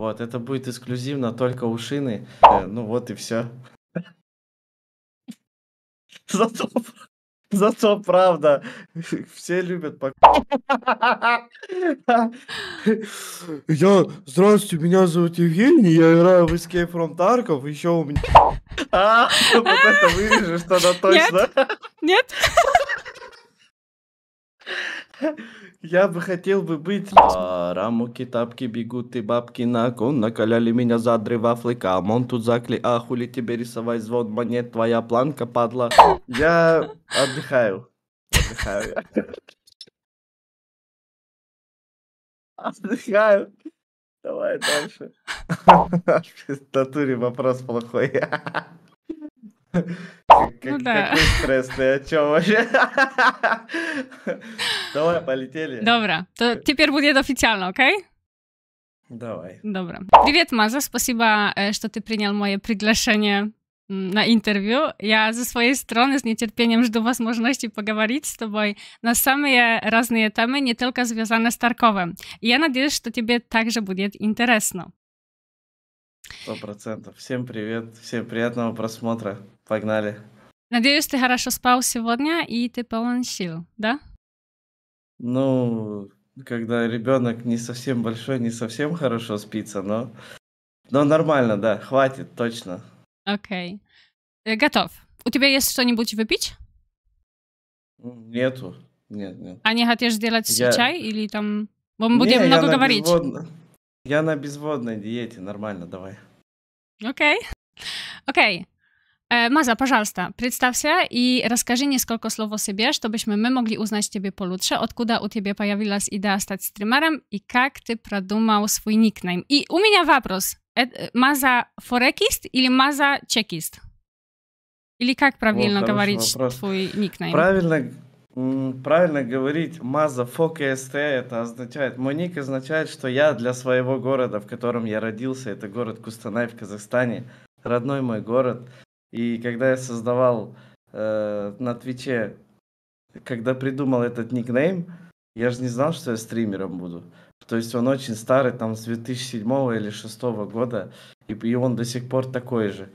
Вот, это будет эксклюзивно только у шины. Э, ну вот и все. Зато, зато правда, все любят пок... Я, здравствуйте, меня зовут Евгений, я играю в Escape from Tarkov, еще у меня... А, вот это вырежешь тогда точно. Нет, нет. Я бы хотел бы быть... А, рамуки, тапки, бегут и бабки на кон. Накаляли меня задры вафлы, камон тут закли. А хули тебе рисовать звон монет, твоя планка падла. Я отдыхаю. Отдыхаю. Отдыхаю. Давай дальше. В натуре вопрос плохой. Как, ну, да. Какой стресс ты, о чем вообще? Давай, полетели. Добра, то теперь будет официально, окей? Давай. Dobra. Привет, Mazo. Спасибо, э, что ты принял мое приглашение na interwiu. Ja ze swojej strony z niecierpieniem żdu możliwości pogadać z tobą na same różne temy, nie tylko związane z Tarkowem. I ja nadzieję, że to ciebie także będzie interesno. Сто процентов. Всем привет, всем приятного просмотра. Погнали. Надеюсь, ты хорошо спал сегодня и ты полон сил, да? Ну, когда ребенок не совсем большой, не совсем хорошо спится, но, но нормально, да, хватит, точно. Окей. Okay. Э, готов. У тебя есть что-нибудь выпить? Нету. Нет, нет. А не хотишь сделать я... чай или там... Мы будем не, много говорить. Безводно. Я на безводной диете, нормально, давай. Окей. Окей. Maza, пожалуйста, представься и расскажи несколько слов о себе, чтобы мы могли узнать тебя получше, откуда у тебя появилась идея стать стримером и как ты продумал свой никнейм. И у меня вопрос. Маза форекист или Маза чекист? Или как правильно вот, говорить вопрос. твой никнейм? Правильно, Правильно говорить Маза «мазафока СТ» это означает, мой означает, что я для своего города, в котором я родился, это город Кустанай в Казахстане, родной мой город. И когда я создавал э, на Твиче, когда придумал этот никнейм, я же не знал, что я стримером буду. То есть он очень старый, там с 2007 или 2006 года, и, и он до сих пор такой же.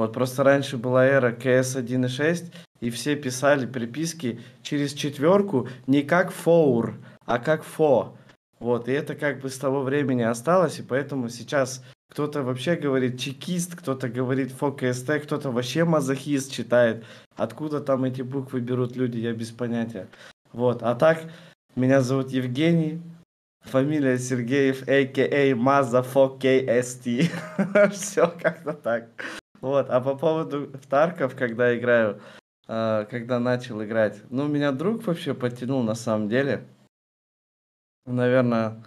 Вот просто раньше была эра КС 1.6, и все писали приписки через четверку не как фоур, а как фо. Вот, и это как бы с того времени осталось, и поэтому сейчас кто-то вообще говорит чекист, кто-то говорит ФОКСТ, кто-то вообще мазохист читает. Откуда там эти буквы берут люди, я без понятия. Вот, а так, меня зовут Евгений, фамилия Сергеев, а.к.а. Маза ФОКСТ. Все как-то так. Вот, а по поводу Тарков, когда играю, э, когда начал играть, ну, меня друг вообще подтянул на самом деле. Наверное,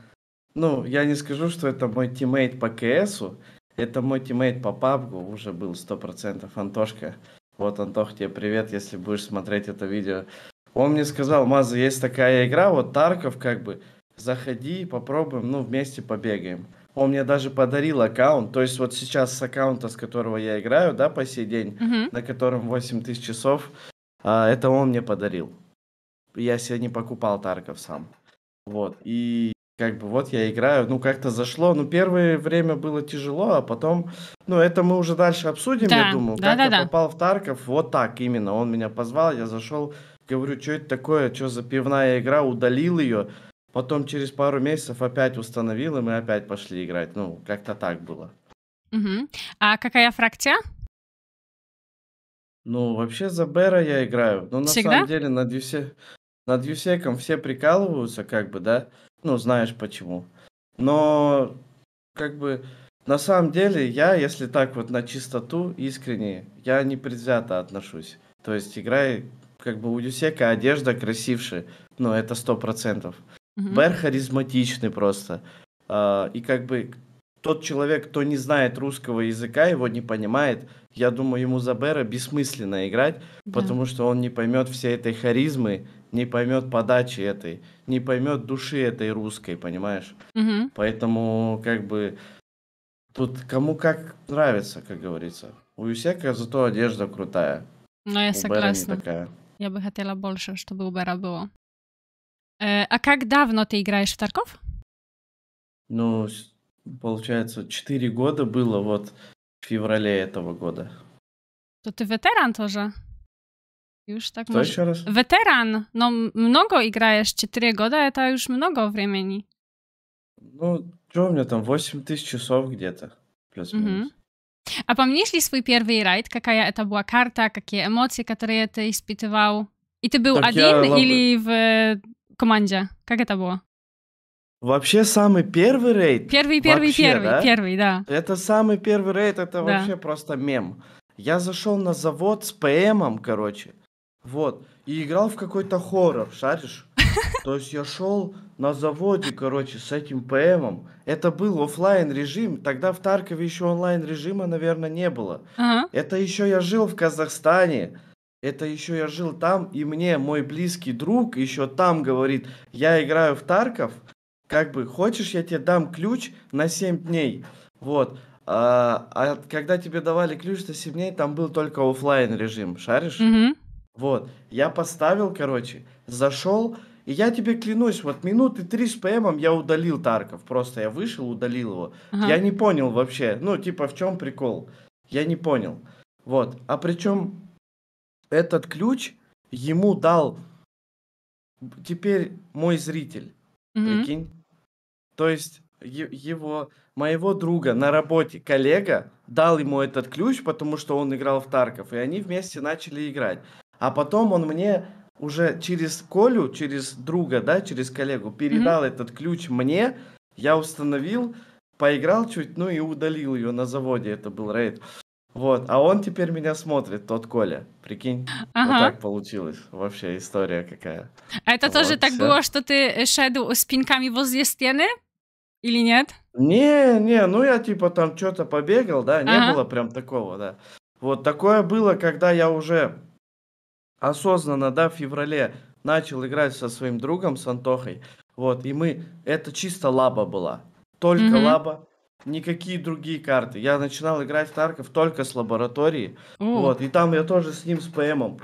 ну, я не скажу, что это мой тиммейт по КСу, это мой тиммейт по пабгу уже был 100%, Антошка. Вот, Антох, тебе привет, если будешь смотреть это видео. Он мне сказал, Маза, есть такая игра, вот Тарков, как бы, заходи, попробуем, ну, вместе побегаем. Он мне даже подарил аккаунт. То есть вот сейчас с аккаунта, с которого я играю, да, по сей день, mm на котором 8 тысяч часов, а, это он мне подарил. Я себе не покупал Тарков сам. Вот. И как бы вот я играю, ну как-то зашло, ну первое время было тяжело, а потом, ну это мы уже дальше обсудим, да, я думаю, да, как да, я да. попал в Тарков, вот так именно, он меня позвал, я зашел, говорю, что это такое, что за пивная игра, удалил ее, Потом через пару месяцев опять установил, и мы опять пошли играть. Ну, как-то так было. Угу. А какая фракция? Ну, вообще за Бера я играю. Но ну, на Всегда? самом деле над, Юсе... над Юсеком все прикалываются, как бы, да? Ну, знаешь почему. Но, как бы, на самом деле я, если так вот на чистоту, искренне, я не предвзято отношусь. То есть играй, как бы, у Юсека одежда красивше. Ну, это сто процентов. Mm-hmm. харизматичный просто. А, и как бы тот человек, кто не знает русского языка, его не понимает, я думаю, ему за Бера бессмысленно играть, да. потому что он не поймет всей этой харизмы, не поймет подачи этой, не поймет души этой русской, понимаешь? Угу. Поэтому, как бы, тут кому как нравится, как говорится. У Юсека зато одежда крутая. Но ну, я у согласна. не такая. Я бы хотела больше, чтобы у Бера было. Э, а как давно ты играешь в Тарков? Ну, получается, 4 года было вот в феврале этого года. То ты ветеран тоже? Już tak Что еще раз? Ветеран? No, много играешь, 4 года, это już много времени. Ну, что у меня там, 8 тысяч часов где-то, плюс-минус. Угу. А помнишь ли свой первый райд? Какая это была карта, какие эмоции, которые ты испытывал? И ты был так один я... или в команде? Как это было? Вообще самый первый рейд. Первый, первый, вообще, первый, да? первый, да. Это самый первый рейд, это да. вообще просто мем. Я зашел на завод с ПМом, короче, вот, и играл в какой-то хоррор, шаришь? То есть я шел на заводе, короче, с этим ПМом. Это был офлайн режим. Тогда в Таркове еще онлайн режима, наверное, не было. Ага. Это еще я жил в Казахстане. Это еще я жил там, и мне мой близкий друг еще там говорит, я играю в Тарков, как бы, хочешь, я тебе дам ключ на 7 дней. Вот. А, а когда тебе давали ключ на 7 дней, там был только офлайн режим, шаришь? Mm-hmm. Вот. Я поставил, короче, зашел, и я тебе клянусь, вот минуты три с ПМом я удалил Тарков. Просто я вышел, удалил его. Ага. Я не понял вообще, ну, типа, в чем прикол? Я не понял. Вот. А причем этот ключ ему дал теперь мой зритель. Mm-hmm. Прикинь? То есть его моего друга на работе коллега дал ему этот ключ, потому что он играл в Тарков, и они вместе начали играть. А потом он мне уже через Колю, через друга, да, через коллегу передал mm-hmm. этот ключ мне, я установил, поиграл чуть, ну и удалил ее на заводе, это был рейд. Вот, а он теперь меня смотрит, тот Коля, прикинь. Ага. Вот так получилось, вообще история какая. А это вот, тоже так всё. было, что ты шеду с пинками возле стены или нет? Не, не, ну я типа там что-то побегал, да, не ага. было прям такого, да. Вот такое было, когда я уже осознанно, да, в феврале начал играть со своим другом, с Антохой, вот, и мы, это чисто лаба была, только mm лаба, никакие другие карты. Я начинал играть в Тарков только с лаборатории. Mm. Вот, и там я тоже с ним, с ПМом.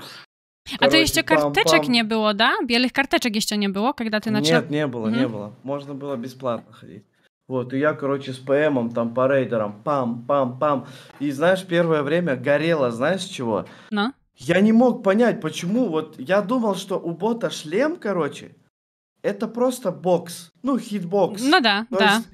а то еще картечек не было, да? Белых картечек еще не было, когда ты начал? Нет, не было, mm не было. Можно было бесплатно ходить. Вот, и я, короче, с ПМом, там, по рейдерам, пам-пам-пам. И, знаешь, первое время горело, знаешь, чего? No. Ну? Я не мог понять, почему, вот, я думал, что у бота шлем, короче, это просто бокс, ну, хитбокс. Ну да, То да. Есть,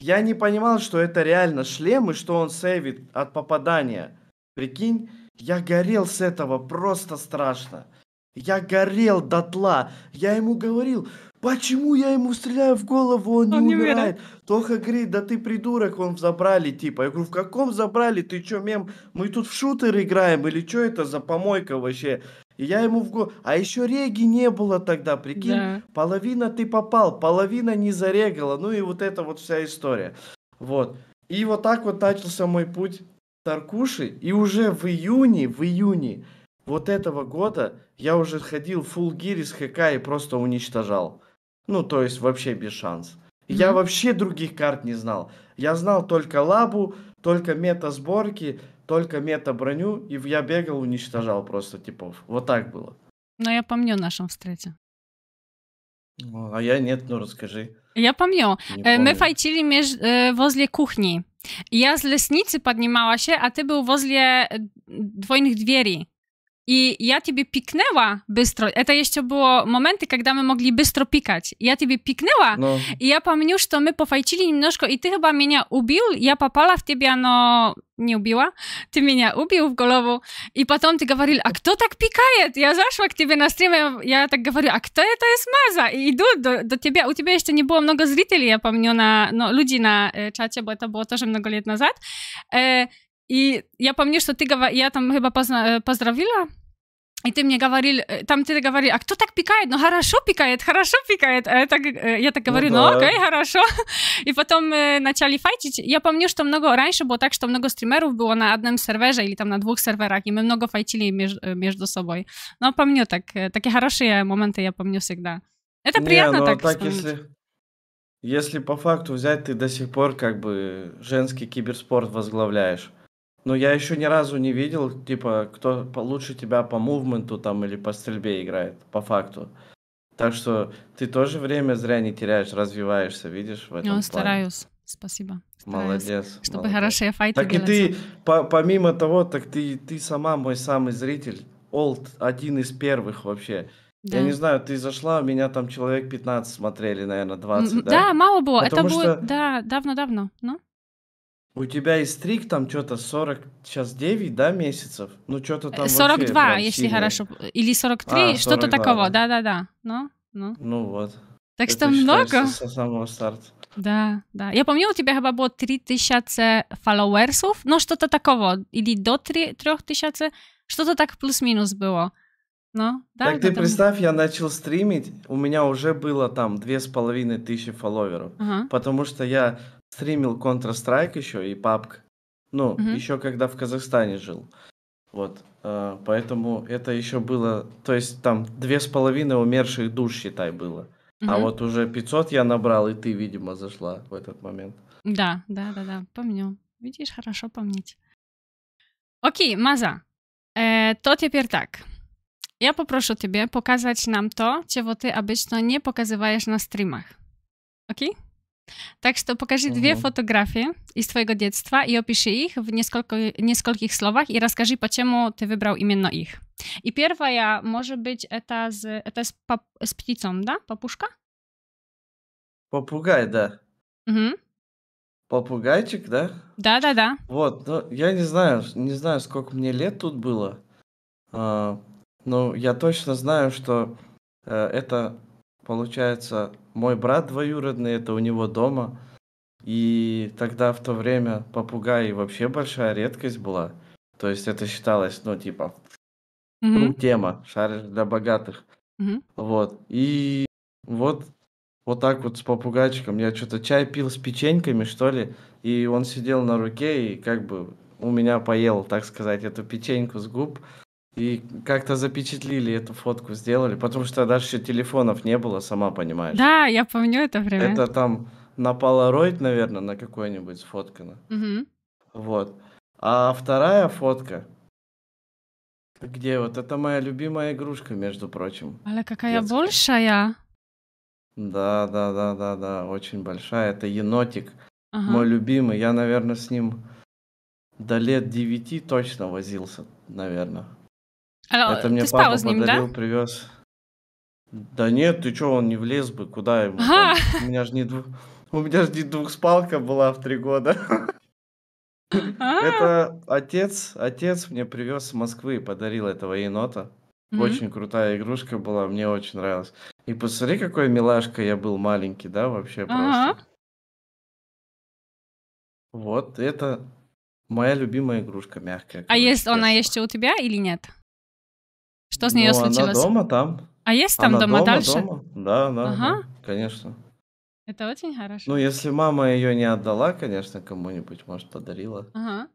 я не понимал, что это реально шлем и что он сейвит от попадания. Прикинь, я горел с этого просто страшно. Я горел дотла. Я ему говорил, Почему я ему стреляю в голову, он, он не, не умирает? Верит. Тоха говорит, да ты придурок, он забрали, типа. Я говорю, в каком забрали? Ты чё, мем? Мы тут в шутер играем или чё это за помойка вообще? И я ему в голову... А еще реги не было тогда, прикинь. Да. Половина ты попал, половина не зарегала. Ну и вот это вот вся история. Вот. И вот так вот начался мой путь Таркуши. И уже в июне, в июне вот этого года я уже ходил в фулл гири с ХК и просто уничтожал. Ну, то есть вообще без шанс. Mm-hmm. Я вообще других карт не знал. Я знал только лабу, только мета-сборки, только мета-броню, и я бегал, уничтожал просто типов. Вот так было. Но я помню нашем встрете. А я нет, ну расскажи. Я помню. Э, помню. Мы файтили меж, э, возле кухни. Я с лесницы поднималась, а ты был возле э, двойных дверей. I ja ciebie piknęła bystro. E, to jeszcze było momenty, kiedy my mogli bystro pikać. Ja ciebie piknęła no. i ja pamiętam, że my pofajcili nóżko i ty chyba mnie ubił. Ja papala w ciebie, no nie ubiła. Ty mnie ubił w golowu. I potem ty gawaril, a kto tak pikaje? Ja zaszła k ciebie na streamie, ja tak gawaril, a kto to jest maza? I idę do, do ciebie. U ciebie jeszcze nie było mnogo zliteli, ja pamiętam, na, no, ludzi na e, czacie, bo to było też mnogo lat nazad. E, И я помню, что ты говор... я там chyba э, поздравила, и ты мне говорил, э, там ты говорил, а кто так пикает? Ну хорошо пикает, хорошо пикает. А э, я так, я ну так говорю, ну, да. ну окей, хорошо. И потом э, начали файтить. Я помню, что много раньше было так, что много стримеров было на одном сервере или там на двух серверах, и мы много файтили меж, между собой. Ну помню так, такие хорошие моменты я помню всегда. Это Не, приятно ну, так, так если, если по факту взять, ты до сих пор как бы женский киберспорт возглавляешь. Но я еще ни разу не видел, типа, кто лучше тебя по мувменту там или по стрельбе играет, по факту. Так что ты тоже время зря не теряешь, развиваешься, видишь, в этом Ну, стараюсь. Плане. Спасибо. Стараюсь, молодец. Чтобы молодец. хорошие файты Так делать. и ты, по помимо того, так ты, ты сама мой самый зритель. Олд один из первых вообще. Да. Я не знаю, ты зашла, у меня там человек 15 смотрели, наверное, 20, да? Да, мало было. Потому Это что... было, да, давно-давно, но... Ну? У тебя и стрик там что-то 40, сейчас 9, да, месяцев? Ну, что-то там 42, вообще, если сильно. хорошо. Или 43, а, что-то такого, да-да-да. Ну, ну. ну вот. Так Это что много. Со самого старта. Да, да. Я помню, у тебя chyba było 3000 фолловерсов. no что-то такого, или до 3000, что-то так плюс-минус было. Ну, да, так ты там... представь, я начал стримить, у меня уже было там две с половиной тысячи фолловеров, ага. потому что я стримил Counter-Strike еще и PUBG. Ну, угу. еще когда в Казахстане жил. Вот. Э, поэтому это еще было... То есть там две с половиной умерших душ, считай, было. Угу. А вот уже 500 я набрал, и ты, видимо, зашла в этот момент. Да, да, да, да, помню. Видишь, хорошо помнить. Окей, Маза, э, то теперь так. Я попрошу тебе показать нам то, чего ты обычно не показываешь на стримах. Окей? Так что покажи угу. две фотографии из твоего детства и опиши их в несколько, нескольких словах и расскажи, почему ты выбрал именно их. И первая, может быть, это с, это с, пап, с птицом, да? Папушка? Попугай, да. Угу. Попугайчик, да? Да, да, да. Вот, ну, я не знаю, не знаю, сколько мне лет тут было. А, но я точно знаю, что а, это Получается, мой брат двоюродный, это у него дома. И тогда в то время попугай вообще большая редкость была. То есть это считалось, ну, типа, mm-hmm. тема, шаришь для богатых. Mm-hmm. Вот. И вот, вот так вот с попугайчиком. Я что-то чай пил с печеньками, что ли, и он сидел на руке и как бы у меня поел, так сказать, эту печеньку с губ. И как-то запечатлили эту фотку, сделали, потому что даже телефонов не было, сама понимаешь. Да, я помню это время. Это там на полароид, наверное, на какой-нибудь сфоткано. Угу. Вот. А вторая фотка, где вот это моя любимая игрушка, между прочим. Але какая детская. большая. Да, да, да, да, да, очень большая. Это енотик, ага. мой любимый. Я, наверное, с ним до лет девяти точно возился, наверное. А, Это мне ты спал папа с ним, подарил, да? привез. Да нет, ты чё, он не влез бы, куда ему? Ага. Там, у меня же не двух... У меня же не двухспалка была в три года. А. Это отец, отец мне привез с Москвы подарил этого енота. Очень крутая игрушка была, мне очень нравилась. И посмотри, какой милашка я был маленький, да, вообще просто. Вот, это моя любимая игрушка мягкая. А есть она есть у тебя или нет? Что с нее ну, случилось? Она дома там. А есть там она дома, дома дальше? Дома. Да, да, ага. да, конечно. Это очень хорошо. Ну, если мама ее не отдала, конечно, кому-нибудь, может, подарила. Ага.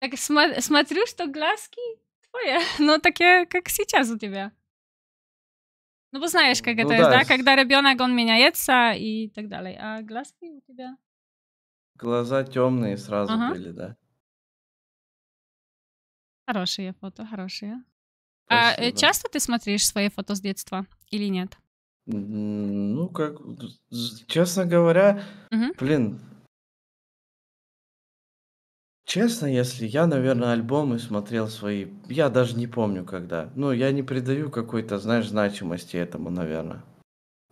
Так смо- смотрю, что глазки твои, но ну, такие, как сейчас у тебя. Ну, знаешь, как ну, это, да, да? когда ребенок, он меняется и так далее. А глазки у тебя? Глаза темные сразу ага. были, да. Хорошие фото, хорошие. А э, часто ты смотришь свои фото с детства или нет? Ну, как, честно говоря, угу. блин, Честно, если я, наверное, альбомы смотрел свои, я даже не помню когда. Ну, я не придаю какой-то, знаешь, значимости этому, наверное.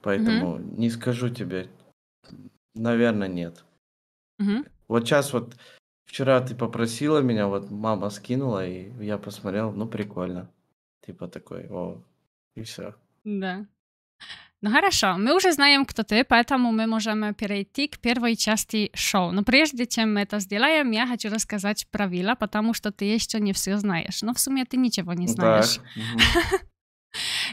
Поэтому угу. не скажу тебе. Наверное, нет. Угу. Вот сейчас вот вчера ты попросила меня, вот мама скинула, и я посмотрел, ну, прикольно. Типа такой, о, и все. Да. Ну хорошо, мы уже знаем, кто ты, поэтому мы можем перейти к первой части шоу. Но прежде чем мы это сделаем, я хочу рассказать правила, потому что ты еще не все знаешь. Но в сумме ты ничего не знаешь. Да.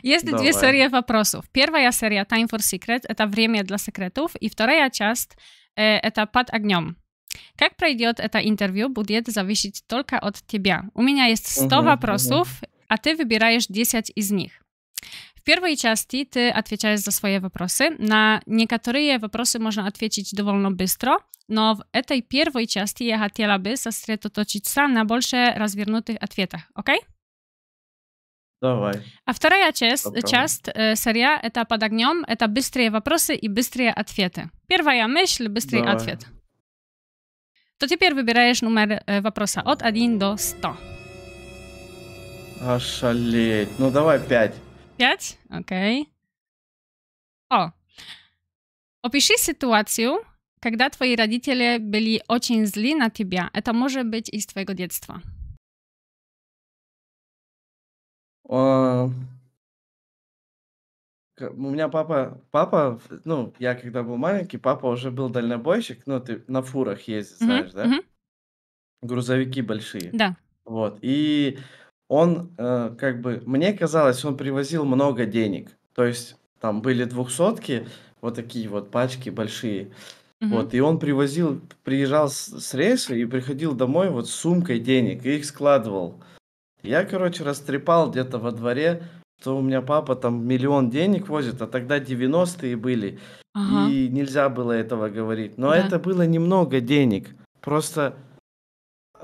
Есть Давай. две серии вопросов. Первая серия Time for Secret — это время для секретов, и вторая часть э, — это под огнем. Как пройдет это интервью, будет зависеть только от тебя. У меня есть 100 угу, вопросов, угу a ty wybierajesz 10 z nich. W pierwszej części ty odpowiadasz za swoje wyprosy. Na niektóre wyprosy można odpowiedzieć dowolno bystro, no w tej pierwszej części ja to zastrzec sam na bolsze rozwiernutych odpowiedziach, ok? Dawaj. A w drugiej ciast e, seria to padagniom, to bystrie wyprosy i bystrie odpowiedzi. Pierwsza myśl, bystry odpowiedź. To teraz wybierajesz numer e, wyprosa od 1 do 100. Ошалеть. Ну давай пять. Пять? Окей. О. Опиши ситуацию, когда твои родители были очень зли на тебя. Это может быть из твоего детства. О... А, у меня папа, папа, ну, я когда был маленький, папа уже был дальнобойщик, ну, ты на фурах ездишь, знаешь, mm-hmm. да? Mm-hmm. Грузовики большие. Да. Вот, и он, э, как бы, мне казалось, он привозил много денег. То есть там были двухсотки, вот такие вот пачки большие. Угу. Вот, и он привозил, приезжал с, с рейса и приходил домой вот с сумкой денег и их складывал. Я, короче, растрепал где-то во дворе, что у меня папа там миллион денег возит, а тогда 90-е были, ага. и нельзя было этого говорить. Но да. это было немного денег. Просто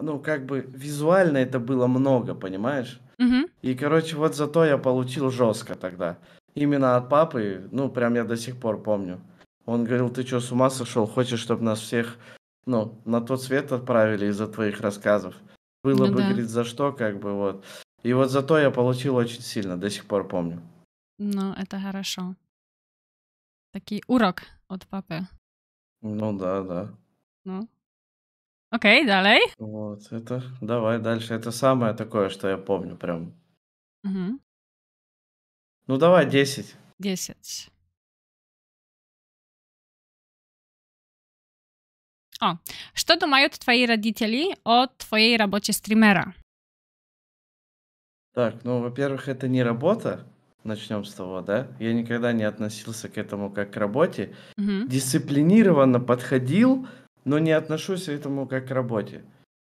ну, как бы визуально это было много, понимаешь? Угу. И, короче, вот зато я получил жестко тогда. Именно от папы, ну, прям я до сих пор помню. Он говорил, ты что, с ума сошел? Хочешь, чтобы нас всех, ну, на тот свет отправили из-за твоих рассказов? Было ну, бы, да. говорит, за что, как бы, вот. И вот зато я получил очень сильно, до сих пор помню. Ну, это хорошо. Такий урок от папы. Ну, да, да. Ну, Окей, далее. Вот, это... Давай дальше. Это самое такое, что я помню прям. Угу. Ну, давай 10. 10. О, что думают твои родители о твоей работе стримера? Так, ну, во-первых, это не работа, начнем с того, да? Я никогда не относился к этому как к работе. Угу. Дисциплинированно подходил, но не отношусь к этому как к работе.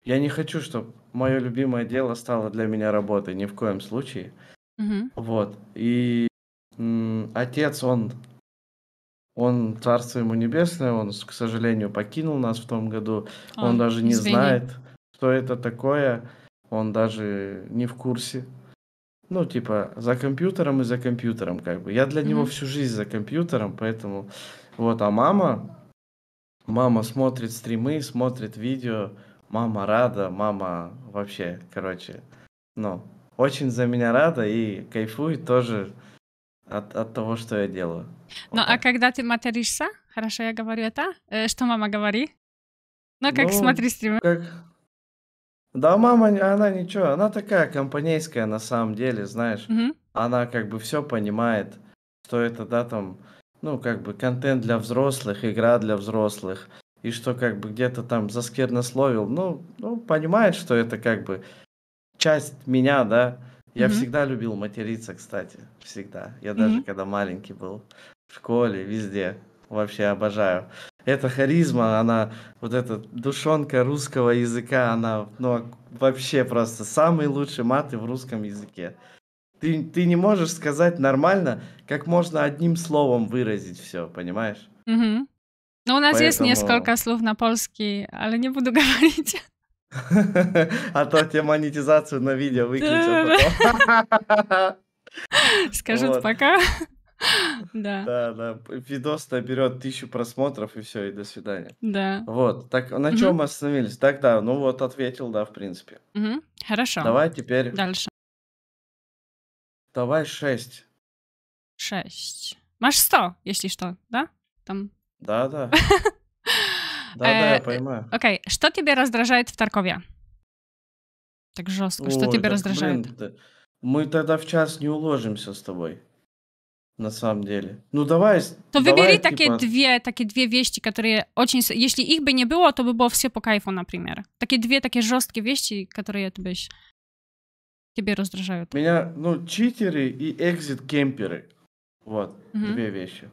Я не хочу, чтобы мое любимое дело стало для меня работой, ни в коем случае. Угу. Вот. И м- отец, он, он, царство ему небесное, он, к сожалению, покинул нас в том году. А, он даже не извини. знает, что это такое. Он даже не в курсе. Ну, типа, за компьютером и за компьютером, как бы. Я для угу. него всю жизнь за компьютером, поэтому... Вот, а мама, Мама смотрит стримы, смотрит видео, мама рада, мама вообще, короче, ну, очень за меня рада и кайфует тоже от, от того, что я делаю. Ну, вот. а когда ты материшься, хорошо, я говорю это, э, что мама говорит? Ну, как ну, смотри стримы? Как... Да, мама, она ничего, она такая компанейская на самом деле, знаешь, угу. она как бы все понимает, что это, да, там ну, как бы, контент для взрослых, игра для взрослых, и что, как бы, где-то там засквернословил, ну, ну, понимает, что это, как бы, часть меня, да, я mm-hmm. всегда любил материться, кстати, всегда. Я mm-hmm. даже когда маленький был, в школе, везде, вообще обожаю. Эта харизма, она, вот эта душонка русского языка, она, ну, вообще просто самые лучшие маты в русском языке. Ты, ты не можешь сказать нормально, как можно одним словом выразить все, понимаешь? Угу. Ну, у нас Поэтому... есть несколько слов на польский, але не буду говорить. А то тебе монетизацию на видео выключат. А Скажут пока. Да. Да, да. Видос наберет тысячу просмотров, и все, и до свидания. Да. Вот. Так на чем мы остановились? Так, да, ну вот ответил, да, в принципе. Хорошо. Давай теперь. Дальше. Давай шесть. Шесть. Маш сто, если что, да? Там. Да, да. Да, да, я э, понимаю. Окей, что тебя раздражает в Таркове? Так жестко, что тебя раздражает? Мы тогда в час не уложимся с тобой. На самом деле. Ну давай. То выбери такие типа две, такие две вещи, которые очень. Если их бы не было, то бы было все по кайфу, например. Такие две такие жесткие вещи, которые ты будешь тебе раздражают? Меня, ну, читеры и экзит-кемперы. Вот, угу. две вещи.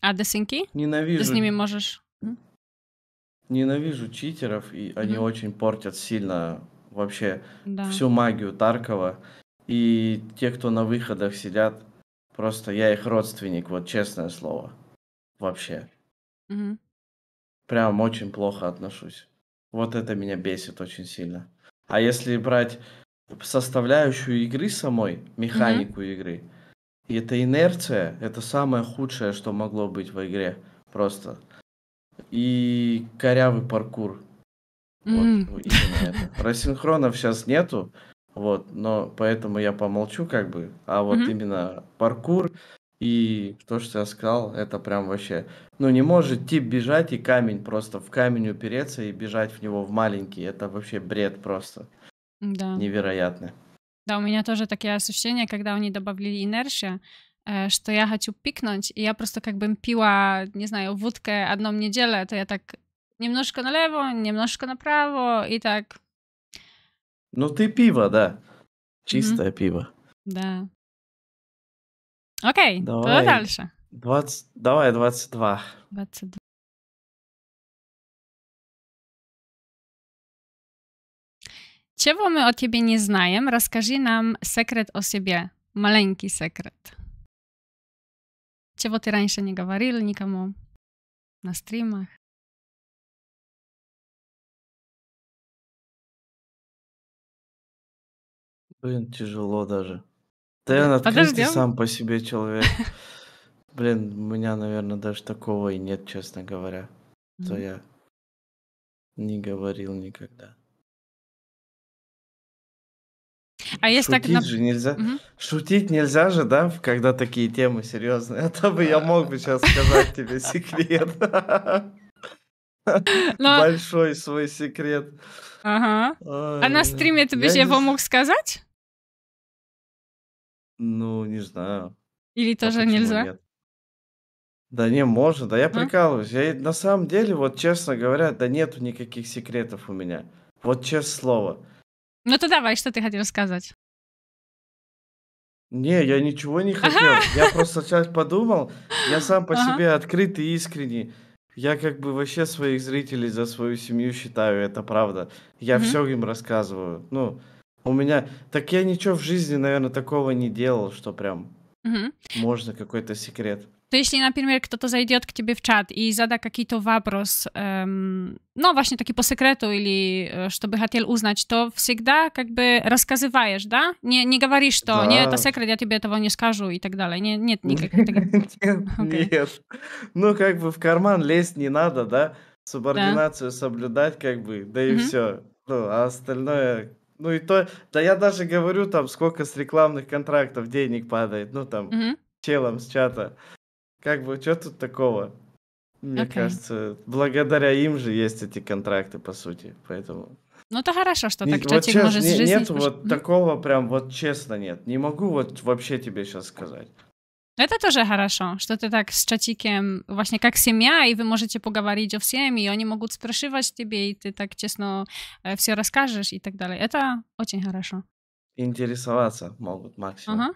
А десинки? Ненавижу. Ты с ними можешь... Ненавижу читеров, и угу. они очень портят сильно вообще да. всю магию Таркова. И те, кто на выходах сидят, просто я их родственник, вот честное слово. Вообще. Угу. Прям очень плохо отношусь. Вот это меня бесит очень сильно. А если брать составляющую игры самой, механику mm-hmm. игры. И эта инерция, это самое худшее, что могло быть в игре. Просто. И корявый паркур. Mm-hmm. Вот, именно это. Про сейчас нету, вот, но поэтому я помолчу как бы. А вот mm-hmm. именно паркур и то, что я сказал, это прям вообще... Ну, не может тип бежать и камень просто в камень упереться и бежать в него в маленький. Это вообще бред просто. Да. Невероятно. Да, у меня тоже такие ощущения, когда они добавили инерция, э, что я хочу пикнуть, и я просто как бы пила, не знаю, водкой одну неделю, это я так немножко налево, немножко направо, и так... Ну ты пиво, да. Чистое mm-hmm. пиво. Да. Окей, давай. давай дальше. 20, давай 22. 22. Чего мы о тебе не знаем? Расскажи нам секрет о себе, маленький секрет. Чего ты раньше не говорил никому на стримах? Блин, тяжело даже. Да я открытый сам по себе человек. Блин, у меня, наверное, даже такого и нет, честно говоря. mm То я не говорил никогда. А если Шутить так... же нельзя. Угу. Шутить нельзя же, да, когда такие темы серьезные. А то бы я мог бы сейчас сказать тебе секрет. Большой свой секрет. Ага. Ой, а на стриме ты бы его мог сказать? Ну, не знаю. Или а тоже нельзя? Да не, можно, да я прикалываюсь. Я, на самом деле, вот честно говоря, да нету никаких секретов у меня. Вот честное слово. Ну то давай, что ты хотел сказать? Не, я ничего не хотел. Я просто сейчас подумал, я сам по ага. себе открытый и искренний. Я как бы вообще своих зрителей за свою семью считаю, это правда. Я угу. все им рассказываю. Ну, у меня... Так я ничего в жизни, наверное, такого не делал, что прям угу. можно какой-то секрет то jeśli, например, кто-то зайдет к тебе в чат и zada какие-то вопрос, эм, ну, właśnie taki po секрету или э, чтобы хотел узнать, то всегда как бы рассказываешь, да? Не, не говоришь, что да. не, это секрет, я тебе этого не скажу и так далее. Не, нет никаких Нет, Ну, как бы в карман лезть не надо, да? Субординацию соблюдать, как бы, да и все. Ну, а остальное ну и то, да я даже говорю там, сколько с рекламных контрактов денег падает, ну там, mm-hmm. челом с чата. Как бы, что тут такого? Мне okay. кажется, благодаря им же есть эти контракты, по сути, поэтому... Ну, это хорошо, что так человек вот может не, жизнь... Нет, может... вот такого прям, вот честно нет. Не могу вот вообще тебе сейчас сказать. Это тоже хорошо, что ты так с чатиком, вообще как семья, и вы можете поговорить о всем, и они могут спрашивать тебе, и ты так честно э, все расскажешь и так далее. Это очень хорошо. Интересоваться могут максимум. Ага.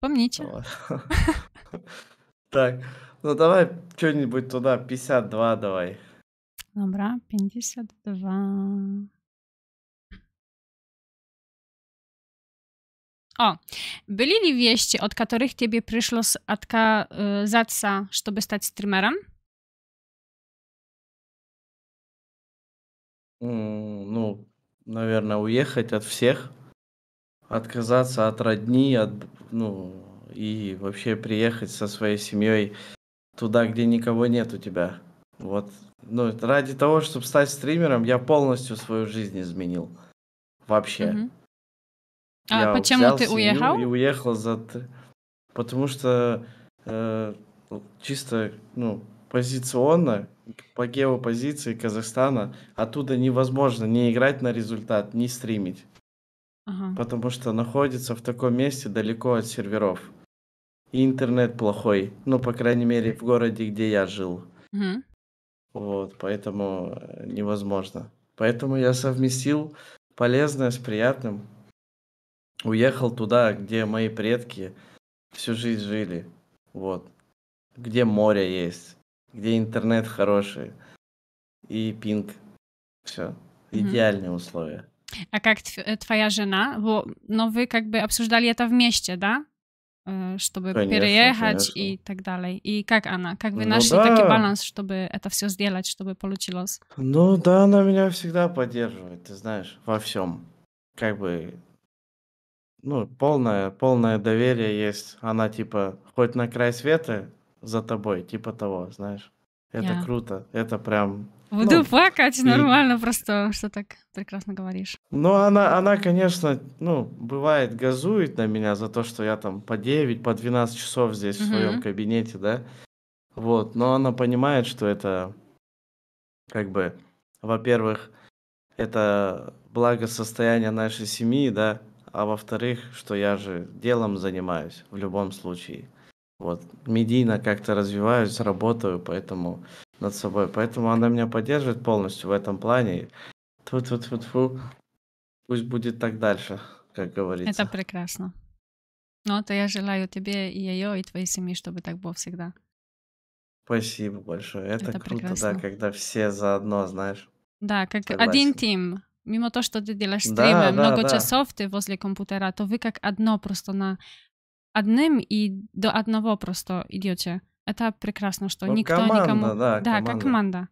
Помните. Вот. Так, ну давай что-нибудь туда, 52 давай. Добра, 52. O, bylili wieści, od których ciebie przyszło z Atka y, Zatsa, żeby stać ну, наверное, уехать от всех, отказаться от родни, от, ну, и вообще приехать со своей семьей туда, где никого нет у тебя. Вот. Ну, ради того, чтобы стать стримером, я полностью свою жизнь изменил. Вообще. Mm-hmm. А я почему ты уехал? И уехал за... Потому что э, чисто, ну, позиционно, по геопозиции Казахстана, оттуда невозможно не играть на результат, не стримить. Ага. Потому что находится в таком месте далеко от серверов и интернет плохой. Ну, по крайней мере, в городе, где я жил. Угу. Вот, поэтому э, невозможно. Поэтому я совместил полезное с приятным. Уехал туда, где мои предки всю жизнь жили. Вот. Где море есть, где интернет хороший и пинг. Все. Идеальные mm условия. А как э, твоя жена? Но вы как бы обсуждали это вместе, да? Э, чтобы конечно, переехать конечно. и так далее. И как она? Как вы ну нашли да. такой баланс, чтобы это все сделать, чтобы получилось? Ну да, она меня всегда поддерживает, ты знаешь, во всем. Как бы, ну, полное, полное доверие есть. Она типа, хоть на край света за тобой, типа того, знаешь. Это yeah. круто, это прям Буду ну, плакать, и... нормально, просто что так прекрасно говоришь. Ну, она, она, конечно, ну, бывает, газует на меня за то, что я там по 9, по 12 часов здесь угу. в своем кабинете, да. Вот, но она понимает, что это, как бы, во-первых, это благосостояние нашей семьи, да, а во-вторых, что я же делом занимаюсь в любом случае. Вот, медийно как-то развиваюсь, работаю, поэтому над собой. Поэтому она меня поддерживает полностью в этом плане. Тут -тьфу -тьфу -тьфу. Пусть будет так дальше, как говорится. Это прекрасно. Ну, то я желаю тебе и ее, и твоей семье, чтобы так было всегда. Спасибо большое. Это, Это круто, прекрасно. да, когда все заодно, знаешь. Да, как Согласен. один тим. Мимо того, что ты делаешь стримы, да, много да, часов да. ты возле компьютера, то вы как одно просто на одним и до одного просто идете. Это прекрасно, что ну, никто команда, никому... Да, да команда. как команда.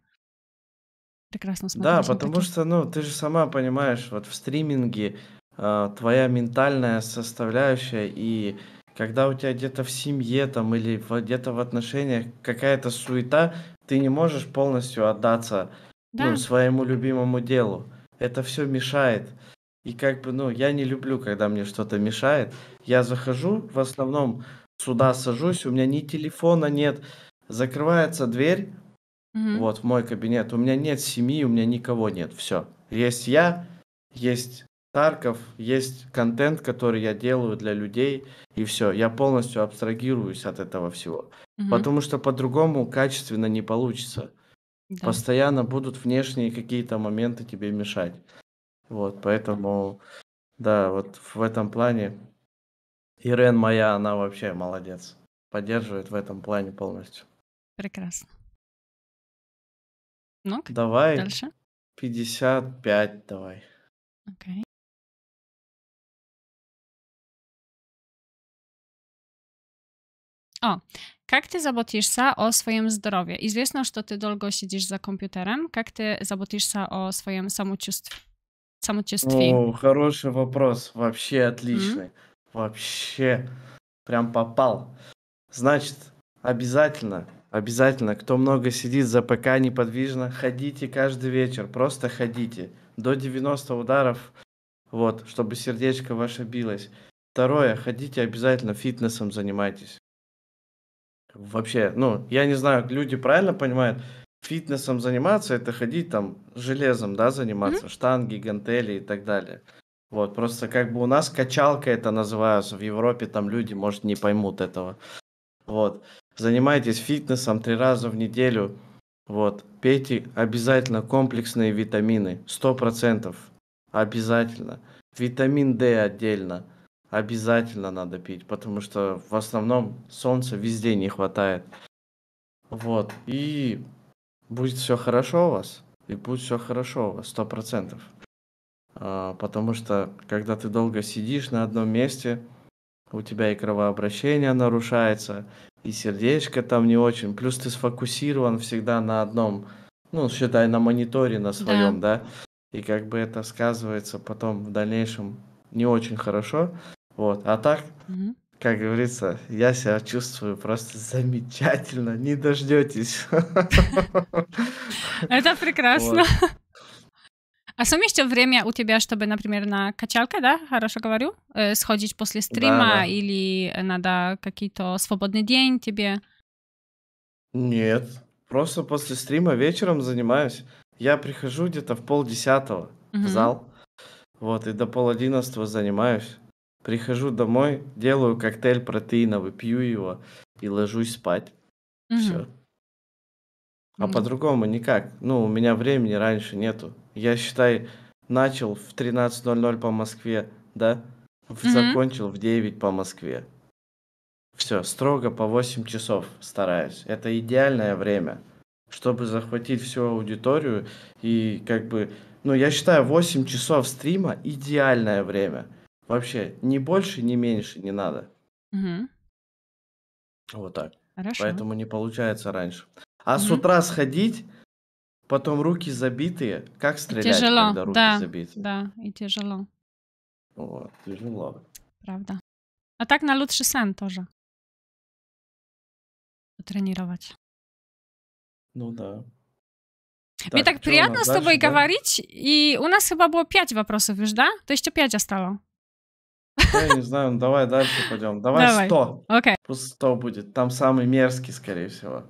Прекрасно смотрится. Да, потому таким. что, ну, ты же сама понимаешь, вот в стриминге э, твоя ментальная составляющая и когда у тебя где-то в семье там или где-то в отношениях какая-то суета, ты не можешь полностью отдаться да. ну, своему любимому делу. Это все мешает. И как бы, ну, я не люблю, когда мне что-то мешает. Я захожу в основном сюда сажусь, у меня ни телефона нет, закрывается дверь, угу. вот в мой кабинет, у меня нет семьи, у меня никого нет, все. Есть я, есть Тарков, есть контент, который я делаю для людей, и все, я полностью абстрагируюсь от этого всего, угу. потому что по-другому качественно не получится. Да. Постоянно будут внешние какие-то моменты тебе мешать. Вот, поэтому, да, вот в этом плане Ирен моя, она вообще молодец. Поддерживает в этом плане полностью. Прекрасно. Ну, давай. Дальше. 55 давай. Окей. Okay. O, jak ty zabotisz się o Известно, что ты долго сидишь за компьютером. Как ты заботишься о своем самочувствии? О, хороший вопрос, вообще отличный. Mm-hmm. Вообще, прям попал. Значит, обязательно, обязательно, кто много сидит за ПК неподвижно, ходите каждый вечер, просто ходите. До 90 ударов, вот, чтобы сердечко ваше билось. Второе, ходите обязательно, фитнесом занимайтесь. Вообще, ну, я не знаю, люди правильно понимают, фитнесом заниматься, это ходить там железом, да, заниматься, mm-hmm. штанги, гантели и так далее. Вот, просто как бы у нас качалка это называется, в Европе там люди, может, не поймут этого. Вот, занимайтесь фитнесом три раза в неделю, вот, пейте обязательно комплексные витамины, сто процентов обязательно. Витамин D отдельно, обязательно надо пить, потому что в основном солнца везде не хватает. Вот, и будет все хорошо у вас, и будет все хорошо у вас, сто процентов. А, потому что, когда ты долго сидишь на одном месте, у тебя и кровообращение нарушается, и сердечко там не очень. Плюс ты сфокусирован всегда на одном, ну, считай, на мониторе на своем, да. да? И как бы это сказывается потом в дальнейшем не очень хорошо. Вот. А так, угу. как говорится, я себя чувствую просто замечательно. Не дождетесь. Это прекрасно. А są время у тебя, чтобы, например, на качалке, да, хорошо говорю, э, сходить после стрима да, да. или надо какие-то свободный день тебе? Нет, просто после стрима вечером занимаюсь. Я прихожу где-то в полдесятого угу. в зал, вот, и до пол одиннадцатого занимаюсь. Прихожу домой, делаю коктейль протеиновый, пью его и ложусь спать. Угу. Все. А mm. по-другому никак. Ну, у меня времени раньше нету. Я, считаю, начал в 13.00 по Москве, да? Mm-hmm. Закончил в 9 по Москве. Все, строго по 8 часов стараюсь. Это идеальное время, чтобы захватить всю аудиторию и как бы... Ну, я считаю, 8 часов стрима идеальное время. Вообще, ни больше, ни меньше не надо. Угу. Вот так. Хорошо. Поэтому не получается раньше. А угу. с утра сходить Потом руки забитые. Как стрелять, тяжело, когда руки да, забиты? Да, и тяжело. Вот, тяжело. Правда. А так на лучший сен тоже. Тренировать. Ну да. Так, Мне так приятно с тобой дальше, говорить. И у нас chyba было пять вопросов, видишь, да? То есть 5 осталось. Ну, я не знаю, ну давай дальше пойдем. Давай, сто. Окей. Пусть сто будет. Там самый мерзкий, скорее всего.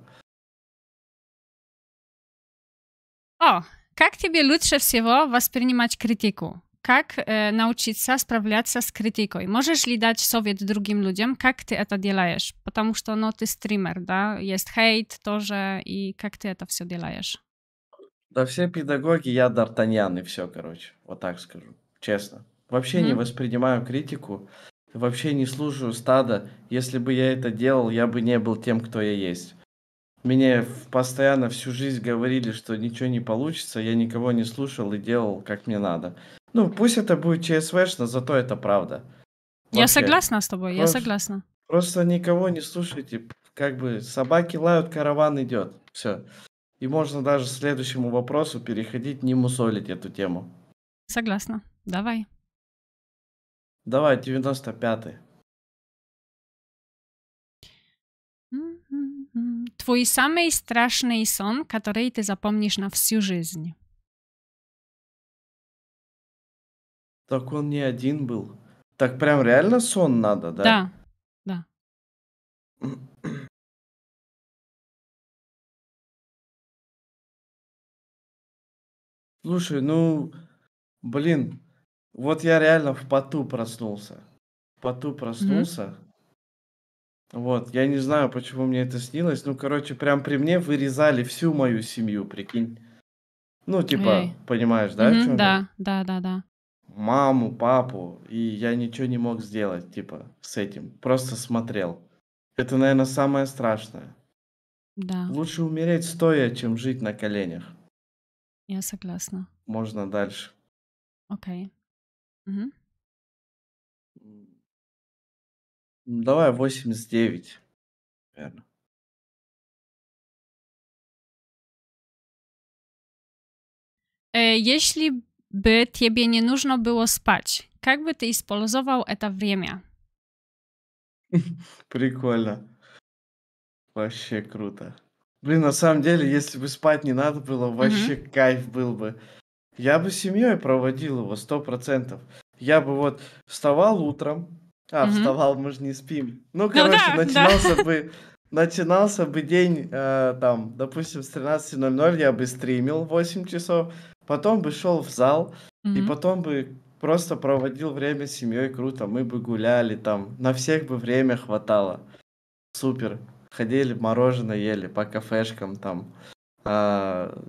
О, как тебе лучше всего воспринимать критику? Как э, научиться справляться с критикой? Можешь ли дать совет другим людям, как ты это делаешь? Потому что, ну, ты стример, да, есть хейт тоже, и как ты это все делаешь? Да все педагоги, я Д'Артаньян и все, короче, вот так скажу, честно. Вообще mm-hmm. не воспринимаю критику, вообще не служу стада. Если бы я это делал, я бы не был тем, кто я есть. Мне постоянно всю жизнь говорили, что ничего не получится, я никого не слушал и делал, как мне надо. Ну, пусть это будет ЧСВшно, зато это правда. Вообще. Я согласна с тобой, просто, я согласна. Просто никого не слушайте, как бы собаки лают, караван идет, все. И можно даже к следующему вопросу переходить, не мусолить эту тему. Согласна, давай. Давай, 95-й. Твой самый страшный сон, который ты запомнишь на всю жизнь. Так он не один был. Так прям реально сон надо, да? Да, да. Слушай, ну, блин, вот я реально в поту проснулся. В поту проснулся. Mm-hmm. Вот, я не знаю, почему мне это снилось. Ну, короче, прям при мне вырезали всю мою семью, прикинь. Ну, типа, Эй. понимаешь, да? Угу, да, да, да, да. Маму, папу, и я ничего не мог сделать, типа, с этим. Просто смотрел. Это, наверное, самое страшное. Да. Лучше умереть стоя, чем жить на коленях. Я согласна. Можно дальше. Окей. Okay. Угу. давай 89, наверное. Э, Jeśli by тебе не нужно было спать, как бы ты использовал это время? Прикольно. Вообще круто. Блин, на самом деле, если бы спать не надо было, вообще mm-hmm. кайф был бы. Я бы семьей проводил его сто процентов. Я бы вот вставал утром, а, угу. вставал, мы же не спим. Ну, ну короче, да, начинался да. бы... Начинался бы день, э, там, допустим, с 13.00 я бы стримил 8 часов, потом бы шел в зал, mm-hmm. и потом бы просто проводил время с семьей круто, мы бы гуляли там, на всех бы время хватало. Супер. Ходили, мороженое ели по кафешкам там. А,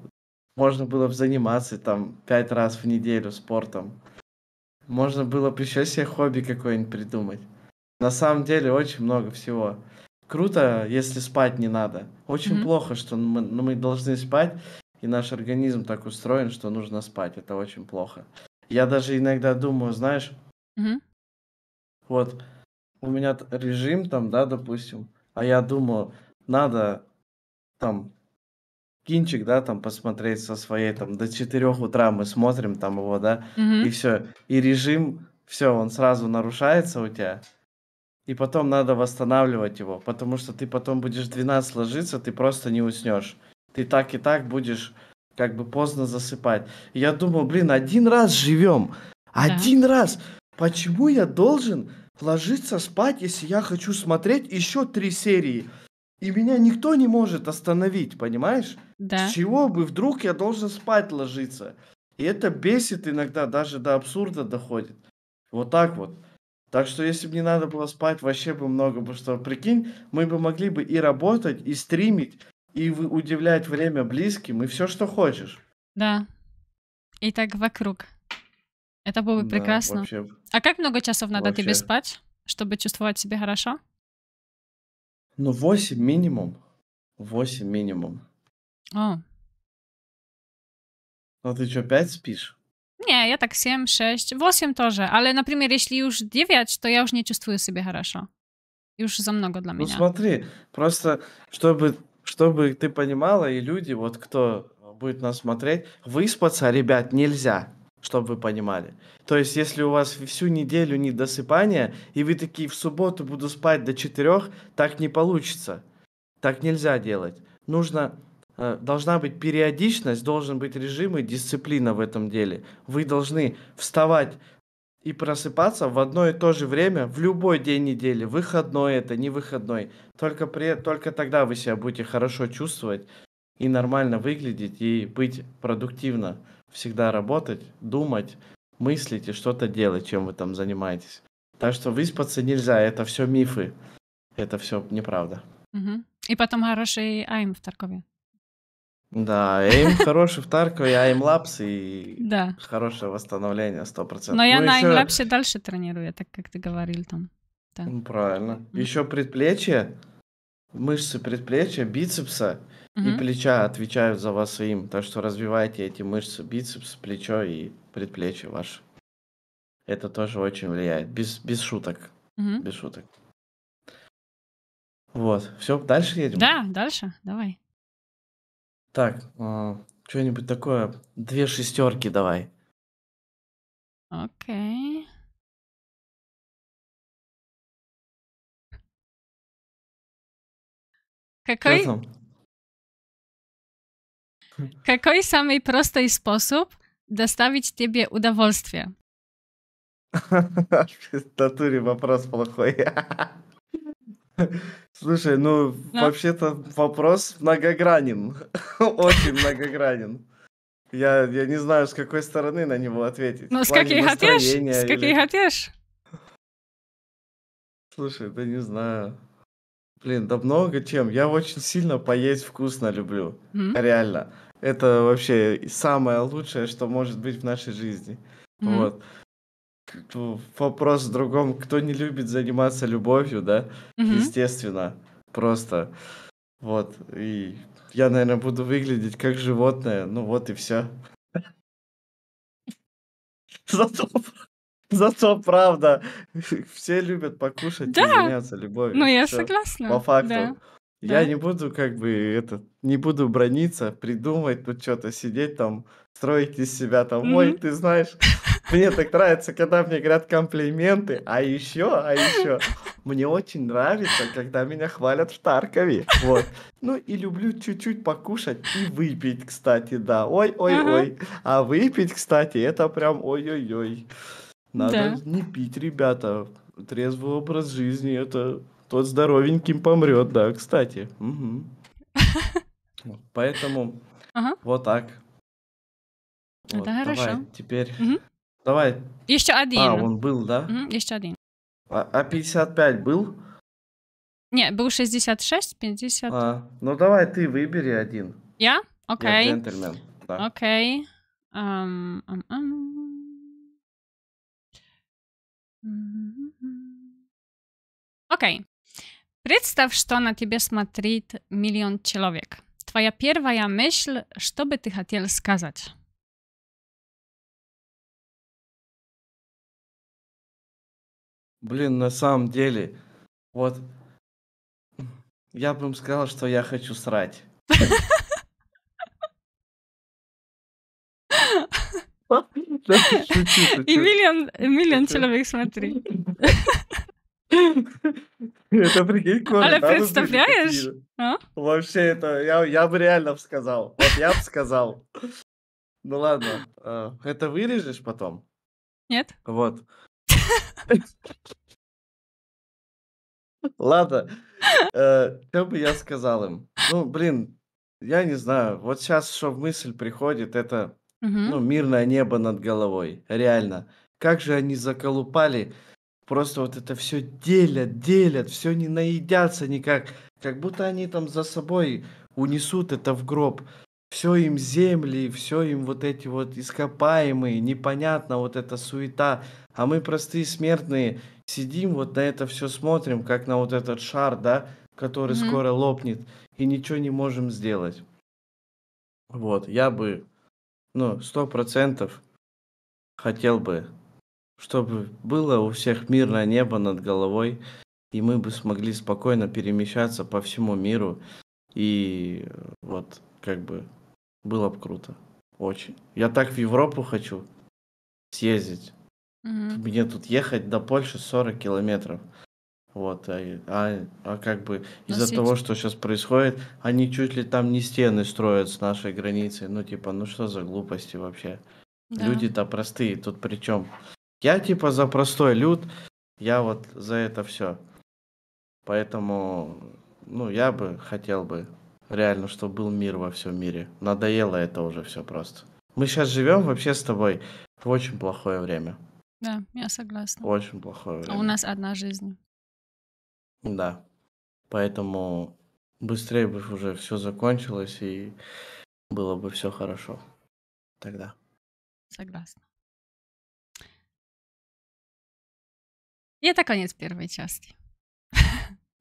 можно было бы заниматься там пять раз в неделю спортом. Можно было бы еще себе хобби какое-нибудь придумать. На самом деле очень много всего. Круто, если спать не надо. Очень mm-hmm. плохо, что мы, ну, мы должны спать, и наш организм так устроен, что нужно спать. Это очень плохо. Я даже иногда думаю, знаешь, mm-hmm. вот у меня режим там, да, допустим, а я думаю, надо там кинчик, да, там посмотреть со своей, там до 4 утра мы смотрим там его, да, mm-hmm. и все, и режим, все, он сразу нарушается у тебя, и потом надо восстанавливать его, потому что ты потом будешь 12 ложиться, ты просто не уснешь, ты так и так будешь как бы поздно засыпать. И я думал, блин, один раз живем, один да. раз, почему я должен ложиться спать, если я хочу смотреть еще три серии? И меня никто не может остановить, понимаешь? Да. С чего бы вдруг я должен спать ложиться? И это бесит иногда, даже до абсурда доходит. Вот так вот. Так что если бы не надо было спать, вообще бы много, потому что, прикинь, мы бы могли бы и работать, и стримить, и удивлять время близким, и все, что хочешь. Да. И так вокруг. Это было бы да, прекрасно. Вообще... А как много часов надо вообще... тебе спать, чтобы чувствовать себя хорошо? Ну, 8 минимум. 8 минимум. А. No ty cię pięć spisz? Nie, ja tak 7, 6, w тоже. Ale например, если jeśli девять, то я ja не чувствую czuję хорошо и Już за много для ну, меня. Ну смотри, просто чтобы, чтобы ты понимала, и люди, вот кто будет нас смотреть, выспаться, ребят, нельзя, чтобы вы понимали. То есть, если у вас всю неделю не досыпания, и вы такие в субботу буду спать до четырех, так не получится. Так нельзя делать. Нужно Э, должна быть периодичность, должен быть режим и дисциплина в этом деле. Вы должны вставать и просыпаться в одно и то же время в любой день недели, выходной это, не выходной. Только, при, только тогда вы себя будете хорошо чувствовать и нормально выглядеть, и быть продуктивно. Всегда работать, думать, мыслить и что-то делать, чем вы там занимаетесь. Так что выспаться нельзя, это все мифы, это все неправда. Угу. И потом хороший айм в торговле. Да, им хороший в Таркове, им Labs и да. хорошее восстановление 100%. Но я ну, на еще... дальше тренирую, так как ты говорил там. Да. Ну, правильно. Mm-hmm. Еще предплечье, мышцы предплечья, бицепса mm-hmm. и плеча отвечают за вас им, Так что развивайте эти мышцы, бицепс, плечо и предплечье ваше. Это тоже очень влияет. Без, без шуток. Mm-hmm. Без шуток. Вот, все, дальше едем? Да, дальше, давай. Так, а, что-нибудь такое. Две шестерки давай. Окей. Что Какой, там? какой самый простой способ доставить тебе удовольствие? В натуре вопрос плохой. Слушай, ну да. Ну. вообще-то вопрос многогранен. Очень многогранен. Я, я не знаю, с какой стороны на него ответить. Ну, с каких хотишь? С каких хотишь? Слушай, да не знаю. Блин, да много чем. Я очень сильно поесть вкусно люблю. Mm-hmm. Реально. Это вообще самое лучшее, что может быть в нашей жизни. Mm-hmm. Вот вопрос в другом, кто не любит заниматься любовью, да, угу. естественно, просто, вот, и я, наверное, буду выглядеть как животное, ну вот и все. Зато, зато правда, все любят покушать да. и заняться любовью. Ну, я всё, согласна. По факту. Да. Я не буду как бы это, не буду браниться, придумывать тут что-то, сидеть там, строить из себя там, ой, ты знаешь, мне так нравится, когда мне говорят комплименты, а еще, а еще, мне очень нравится, когда меня хвалят в Таркове, вот. Ну и люблю чуть-чуть покушать и выпить, кстати, да, Ага. ой-ой-ой. А выпить, кстати, это прям ой-ой-ой. Надо Да. не пить, ребята, трезвый образ жизни, это тот здоровеньким помрет, да, кстати. Угу. Поэтому ага. вот так. Вот, Это давай, Теперь. Угу. Давай. Еще один. А, он был, да? Угу, еще один. А, а 55 был? Не, был 66, 50. А, ну давай ты выбери один. Я? Окей. Я джентльмен. Окей. М-м-м. Окей. Представь, что на тебя смотрит миллион человек. Твоя первая мысль, что бы ты хотел сказать? Блин, на самом деле, вот я бы им сказал, что я хочу срать. И миллион, миллион человек смотрит. Это прикинь, кожа. Але представляешь? А? Вообще это, я, я бы реально сказал. Вот я бы сказал. Ну ладно, э, это вырежешь потом? Нет. Вот. Ладно, э, что бы я сказал им? Ну, блин, я не знаю. Вот сейчас, что в мысль приходит, это ну, мирное небо над головой. Реально. Как же они заколупали просто вот это все делят, делят, все не наедятся никак, как будто они там за собой унесут это в гроб. Все им земли, все им вот эти вот ископаемые, непонятно вот эта суета. А мы простые смертные сидим вот на это все смотрим, как на вот этот шар, да, который mm-hmm. скоро лопнет, и ничего не можем сделать. Вот, я бы, ну, сто процентов хотел бы чтобы было у всех мирное небо над головой, и мы бы смогли спокойно перемещаться по всему миру, и э, вот как бы было бы круто. Очень. Я так в Европу хочу съездить. Угу. Мне тут ехать до Польши 40 километров. Вот, а, а, а как бы из-за того, что сейчас происходит, они чуть ли там не стены строят с нашей границей. Ну, типа, ну что за глупости вообще? Да. Люди-то простые, тут при чем? Я типа за простой люд, я вот за это все. Поэтому, ну, я бы хотел бы реально, чтобы был мир во всем мире. Надоело это уже все просто. Мы сейчас живем вообще с тобой в очень плохое время. Да, я согласна. Очень плохое время. А у нас одна жизнь. Да. Поэтому быстрее бы уже все закончилось и было бы все хорошо. Тогда. Согласна. И это конец первой части.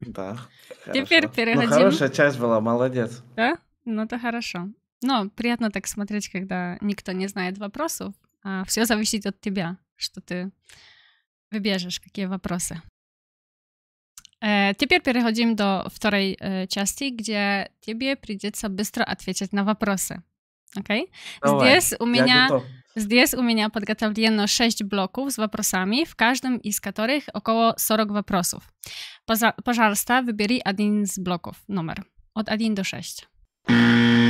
Да. Теперь ну, переходим. Ну, хорошая часть была, молодец. Да? Ну, это хорошо. Но приятно так смотреть, когда никто не знает вопросов. А все зависит от тебя, что ты выбежишь, какие вопросы. Э, теперь переходим до второй э, части, где тебе придется быстро ответить на вопросы. Окей? Okay? Здесь у меня... Я готов Z DS u mnie podgotowano 6 bloków z waprosami, w każdym z których około 40 waprosów. Pożarsta wybieri jeden z bloków, numer. Od 1 do 6.